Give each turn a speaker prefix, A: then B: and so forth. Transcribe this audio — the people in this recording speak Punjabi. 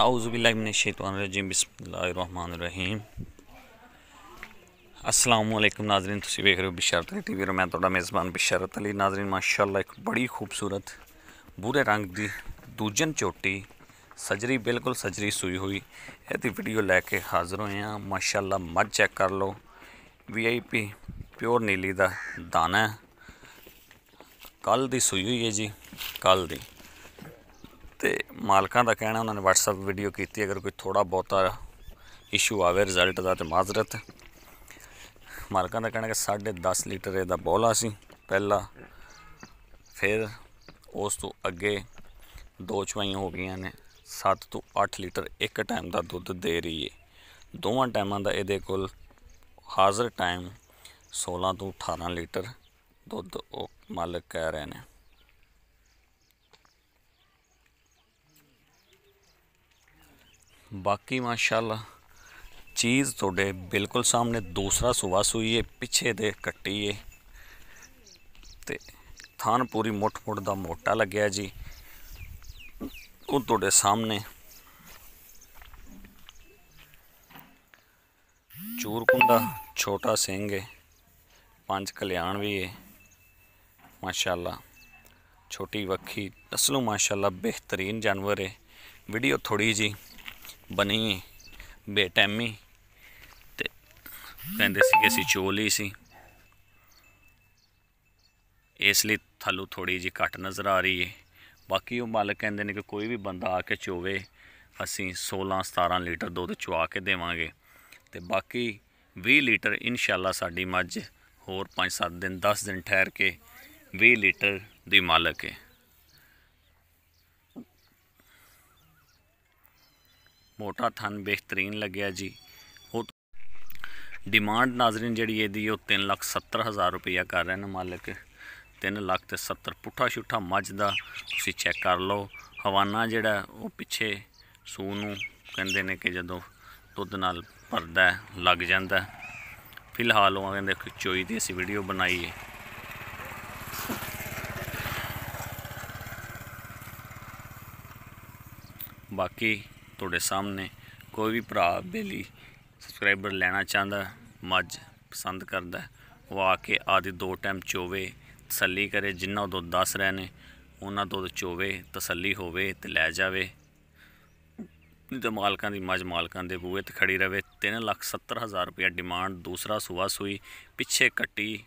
A: ਆਉਜ਼ੁਬਿਲ੍ਲਾਹਿਮਿਨਸ਼ੈਤਾਨਿਰਰਜੀਮ ਬਿਸਮਿਲ੍ਲਾਹਿਰਰਹਿਮਾਨਿਰਰਹੀਮ अस्सलाम वालेकुम नाजरीन ਤੁਸੀਂ ਵੇਖ ਰਹੇ ਹੋ ਬਿਸ਼ਰਤ ਟੀਵੀ ਰੋ ਮੈਂ ਤੁਹਾਡਾ ਮੇਜ਼ਬਾਨ ਬਿਸ਼ਰਤ ਅਲੀ ਨਾਜ਼ਰੀਨ ਮਾਸ਼ਾਅੱਲਾ ਇੱਕ ਬੜੀ ਖੂਬਸੂਰਤ ਬੂਰੇ ਰੰਗ ਦੀ ਦੂਜਨ ਚੋਟੀ ਸਜਰੀ ਬਿਲਕੁਲ ਸਜਰੀ ਸੂਈ ਹੋਈ ਇਹਦੀ ਵੀਡੀਓ ਲੈ ਕੇ ਹਾਜ਼ਰ ਹੋਏ ਆ ਮਾਸ਼ਾਅੱਲਾ ਮੱਝ ਚੈੱਕ ਕਰ ਲਓ ਵੀਆਈਪੀ ਪਿਓਰ ਨੀਲੀ ਦਾ ਦਾਣਾ ਕੱਲ ਦੀ ਸੂਈ ਹੋਈ ਹੈ ਜੀ ਕੱਲ ਦੀ ਤੇ ਮਾਲਕਾਂ ਦਾ ਕਹਿਣਾ ਉਹਨਾਂ ਨੇ WhatsApp ਵੀਡੀਓ ਕੀਤੀ ਅਗਰ ਕੋਈ ਥੋੜਾ ਬਹੁਤਾ ਇਸ਼ੂ ਆਵੇ ਰਿਜ਼ਲਟ ਦਾ ਤੇ ਮਾਜ਼ਰਤ ਮਾਲਕਾਂ ਦਾ ਕਹਿਣਾ ਕਿ 10.5 ਲੀਟਰ ਇਹਦਾ ਬੋਲਾ ਸੀ ਪਹਿਲਾ ਫਿਰ ਉਸ ਤੋਂ ਅੱਗੇ ਦੋ ਚਵਾਈਆਂ ਹੋ ਗਈਆਂ ਨੇ 7 ਤੋਂ 8 ਲੀਟਰ ਇੱਕ ਟਾਈਮ ਦਾ ਦੁੱਧ ਦੇ ਰਹੀ ਏ ਦੋਵਾਂ ਟਾਈਮਾਂ ਦਾ ਇਹਦੇ ਕੋਲ ਹਾਜ਼ਰ ਟਾਈਮ 16 ਤੋਂ 18 ਲੀਟਰ ਦੁੱਧ ਉਹ ਮਾਲਕ ਕਹਿ ਰਹੇ ਨੇ ਬਾਕੀ ਮਾਸ਼ਾਅੱਲਾ ਚੀਜ਼ ਤੁਹਾਡੇ ਬਿਲਕੁਲ ਸਾਹਮਣੇ ਦੂਸਰਾ ਸੁਬਾ ਸੂਈ ਹੈ ਪਿੱਛੇ ਦੇ ਕੱਟੀ ਹੈ ਤੇ ਥਾਨ ਪੂਰੀ ਮੁੱਠ-ਮੁੱਠ ਦਾ ਮੋਟਾ ਲੱਗਿਆ ਜੀ ਉਹ ਤੁਹਾਡੇ ਸਾਹਮਣੇ ਕੁੰਡਾ ਛੋਟਾ ਸਿੰਘ ਹੈ ਪੰਜ ਕਲਿਆਣ ਵੀ ਹੈ ਮਾਸ਼ਾਅੱਲਾ ਛੋਟੀ ਵੱਖੀ ਅਸਲੋਂ ਮਾਸ਼ਾਅੱਲਾ ਬਿਹਤਰੀਨ ਜਾਨਵਰ ਹੈ ਵੀਡੀਓ ਥੋੜੀ ਜੀ ਬਣੀ ਬੇਟੈਮੀ ਤੇ ਕਹਿੰਦੇ ਸੀਗੇ ਅਸੀਂ ਚੋਲੀ ਸੀ ਇਸ ਲਈ ਥੱਲੂ ਥੋੜੀ ਜੀ ਘਟ ਨਜ਼ਰ ਆ ਰਹੀ ਹੈ ਬਾਕੀ ਉਹ ਮਾਲਕ ਕਹਿੰਦੇ ਨੇ ਕਿ ਕੋਈ ਵੀ ਬੰਦਾ ਆ ਕੇ ਚੋਵੇ ਅਸੀਂ 16 17 ਲੀਟਰ ਦੁੱਧ ਚਵਾ ਕੇ ਦੇਵਾਂਗੇ ਤੇ ਬਾਕੀ 20 ਲੀਟਰ ਇਨਸ਼ਾਅੱਲਾ ਸਾਡੀ ਮੱਝ ਹੋਰ 5-7 ਦਿਨ 10 ਦਿਨ ਠਹਿਰ ਕੇ 20 ਲੀਟਰ ਦੀ ਮਾਲਕ ਹੈ ਮੋਟਾ ਥਨ ਬਿਹਤਰੀਨ ਲੱਗਿਆ ਜੀ ਉਹ ਡਿਮਾਂਡ ਨਾਜ਼ਰੀਨ ਜਿਹੜੀ ਇਹਦੀ ਉਹ 3 ਲੱਖ 70 ਹਜ਼ਾਰ ਰੁਪਇਆ ਕਰ ਰਹੇ ਨੇ ਮਾਲਕ 3 ਲੱਖ ਤੇ 70 ਪੁੱਠਾ ਛੁੱਠਾ ਮੱਝ ਦਾ ਤੁਸੀਂ ਚੈੱਕ ਕਰ ਲਓ ਹਵਾਨਾ ਜਿਹੜਾ ਉਹ ਪਿੱਛੇ ਸੂ ਨੂੰ ਕਹਿੰਦੇ ਨੇ ਕਿ ਜਦੋਂ ਦੁੱਧ ਨਾਲ ਭਰਦਾ ਲੱਗ ਜਾਂਦਾ ਫਿਲਹਾਲ ਉਹ ਕਹਿੰਦੇ ਚੋਈ ਦੀ ਅਸੀਂ ਵੀਡੀਓ ਬਣਾਈ ਹੈ ਬਾਕੀ ਤੁਹਾਡੇ ਸਾਹਮਣੇ ਕੋਈ ਵੀ ਭਰਾ ਬੇਲੀ ਸਬਸਕ੍ਰਾਈਬਰ ਲੈਣਾ ਚਾਹੁੰਦਾ ਮੱਝ ਪਸੰਦ ਕਰਦਾ ਉਹ ਆ ਕੇ ਆਦੇ ਦੋ ਟਾਈਮ ਚੋਵੇ ਤਸੱਲੀ ਕਰੇ ਜਿੰਨਾ ਉਹ ਦੱਸ ਰਹੇ ਨੇ ਉਹਨਾਂ ਦੁੱਧ ਚੋਵੇ ਤਸੱਲੀ ਹੋਵੇ ਤੇ ਲੈ ਜਾਵੇ ਤੇ ਮਾਲਕਾਂ ਦੀ ਮੱਝ ਮਾਲਕਾਂ ਦੇ ਬੂਹੇ ਤੇ ਖੜੀ ਰਵੇ 370000 ਰੁਪਏ ਡਿਮਾਂਡ ਦੂਸਰਾ ਸੂਆ ਸੂਈ ਪਿੱਛੇ ਕੱਟੀ